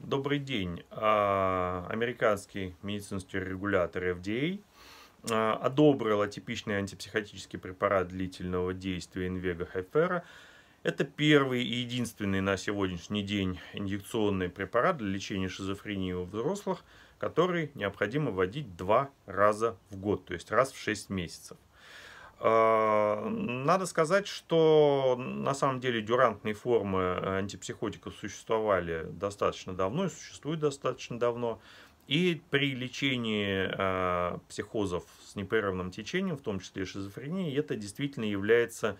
Добрый день. А, американский медицинский регулятор FDA а, одобрил атипичный антипсихотический препарат длительного действия Инвега Хайфера. Это первый и единственный на сегодняшний день инъекционный препарат для лечения шизофрении у взрослых, который необходимо вводить два раза в год, то есть раз в 6 месяцев. А, надо сказать, что на самом деле дюрантные формы э, антипсихотиков существовали достаточно давно и существуют достаточно давно. И при лечении э, психозов с непрерывным течением, в том числе и шизофрении, это действительно является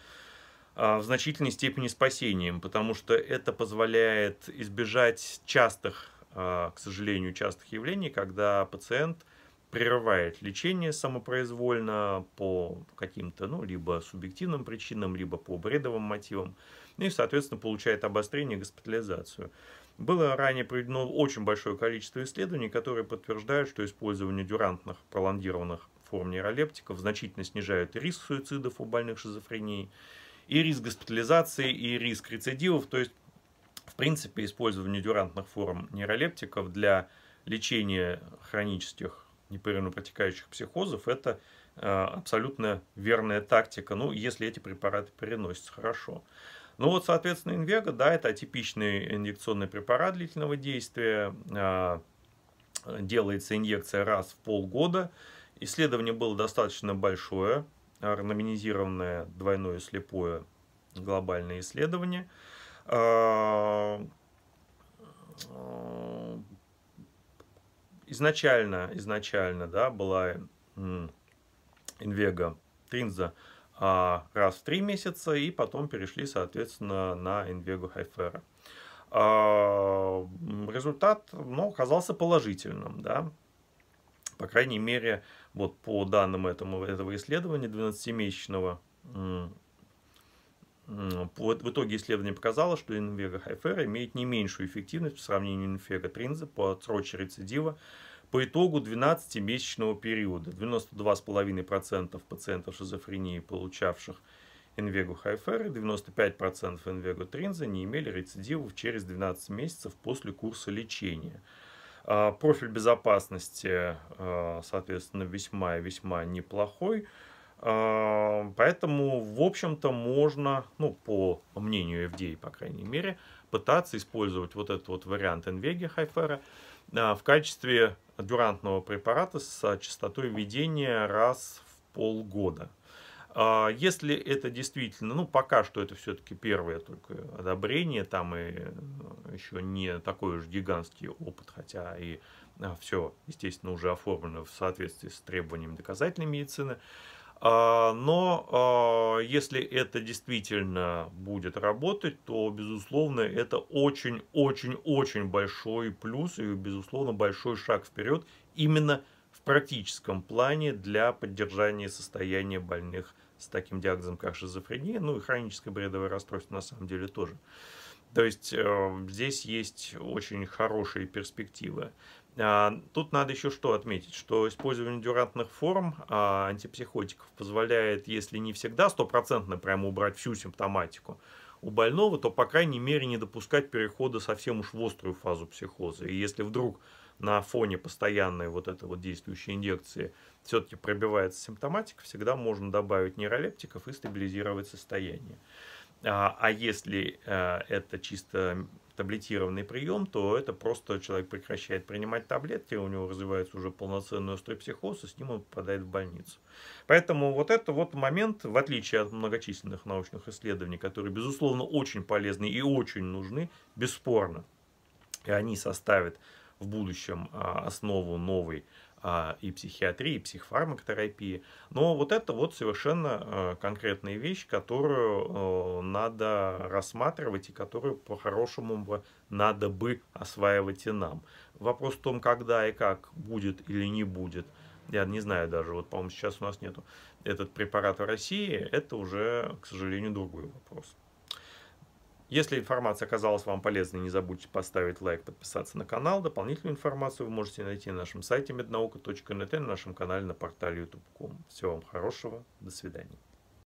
а, в значительной степени спасением, потому что это позволяет избежать частых, а, к сожалению, частых явлений, когда пациент прерывает лечение самопроизвольно по каким-то, ну, либо субъективным причинам, либо по бредовым мотивам, ну и, соответственно, получает обострение и госпитализацию. Было ранее проведено очень большое количество исследований, которые подтверждают, что использование дюрантных пролонгированных форм нейролептиков значительно снижает риск суицидов у больных шизофренией, и риск госпитализации, и риск рецидивов. То есть, в принципе, использование дюрантных форм нейролептиков для лечения хронических непрерывно протекающих психозов, это э, абсолютно верная тактика, ну, если эти препараты переносятся хорошо. Ну вот, соответственно, инвега, да, это атипичный инъекционный препарат длительного действия, э, делается инъекция раз в полгода. Исследование было достаточно большое, рандомизированное двойное слепое глобальное исследование э, изначально, изначально, да, была Инвега Тринза раз в три месяца, и потом перешли, соответственно, на Инвегу Хайфера. результат, ну, оказался положительным, да. По крайней мере, вот по данным этому, этого исследования 12-месячного в итоге исследование показало, что Invega Хайфера имеет не меньшую эффективность по сравнению с Invega Тринза по отсрочке рецидива по итогу 12-месячного периода. 92,5% пациентов шизофрении, получавших Инвегу Хайфер и 95% Инвегу Тринза не имели рецидивов через 12 месяцев после курса лечения. А, профиль безопасности, а, соответственно, весьма и весьма неплохой. Э, поэтому, в общем-то, можно, ну, по мнению FDA, по крайней мере, пытаться использовать вот этот вот вариант Envеги Хайфера э, в качестве дюрантного препарата с частотой введения раз в полгода. Э, если это действительно, ну пока что это все-таки первое только одобрение, там и еще не такой уж гигантский опыт, хотя и все, естественно, уже оформлено в соответствии с требованиями доказательной медицины. А, но а, если это действительно будет работать, то, безусловно, это очень-очень-очень большой плюс и, безусловно, большой шаг вперед именно в практическом плане для поддержания состояния больных с таким диагнозом, как шизофрения, ну и хроническое бредовое расстройство на самом деле тоже. То есть эм, здесь есть очень хорошие перспективы. А, тут надо еще что отметить, что использование дюрантных форм а, антипсихотиков позволяет, если не всегда стопроцентно прямо убрать всю симптоматику у больного, то, по крайней мере, не допускать перехода совсем уж в острую фазу психоза. И если вдруг на фоне постоянной вот этой вот действующей инъекции все-таки пробивается симптоматика, всегда можно добавить нейролептиков и стабилизировать состояние. А, а если э, это чисто таблетированный прием, то это просто человек прекращает принимать таблетки, у него развивается уже полноценный острый психоз, и с ним он попадает в больницу. Поэтому вот это вот момент, в отличие от многочисленных научных исследований, которые, безусловно, очень полезны и очень нужны, бесспорно. И они составят в будущем а, основу новой а, и психиатрии, и психфармакотерапии. Но вот это вот совершенно а, конкретная вещь, которую надо рассматривать и которую по-хорошему надо бы осваивать и нам. Вопрос в том, когда и как будет или не будет, я не знаю даже, вот, по-моему, сейчас у нас нету этот препарат в России, это уже, к сожалению, другой вопрос. Если информация оказалась вам полезной, не забудьте поставить лайк, подписаться на канал. Дополнительную информацию вы можете найти на нашем сайте mednauka.net и на нашем канале на портале youtube.com. Всего вам хорошего, до свидания.